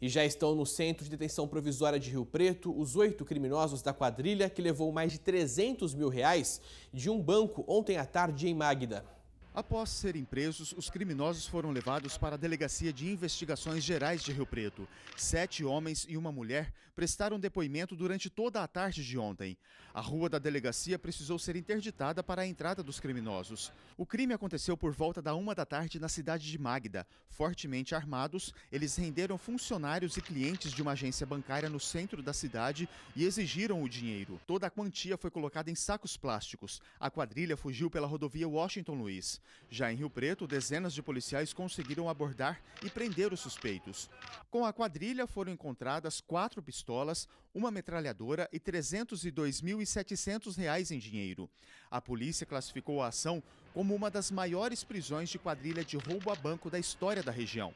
E já estão no centro de detenção provisória de Rio Preto os oito criminosos da quadrilha que levou mais de 300 mil reais de um banco ontem à tarde em Magda. Após serem presos, os criminosos foram levados para a Delegacia de Investigações Gerais de Rio Preto. Sete homens e uma mulher prestaram depoimento durante toda a tarde de ontem. A rua da delegacia precisou ser interditada para a entrada dos criminosos. O crime aconteceu por volta da uma da tarde na cidade de Magda. Fortemente armados, eles renderam funcionários e clientes de uma agência bancária no centro da cidade e exigiram o dinheiro. Toda a quantia foi colocada em sacos plásticos. A quadrilha fugiu pela rodovia Washington Luiz. Já em Rio Preto, dezenas de policiais conseguiram abordar e prender os suspeitos. Com a quadrilha foram encontradas quatro pistolas, uma metralhadora e R$ 302.700 em dinheiro. A polícia classificou a ação como uma das maiores prisões de quadrilha de roubo a banco da história da região.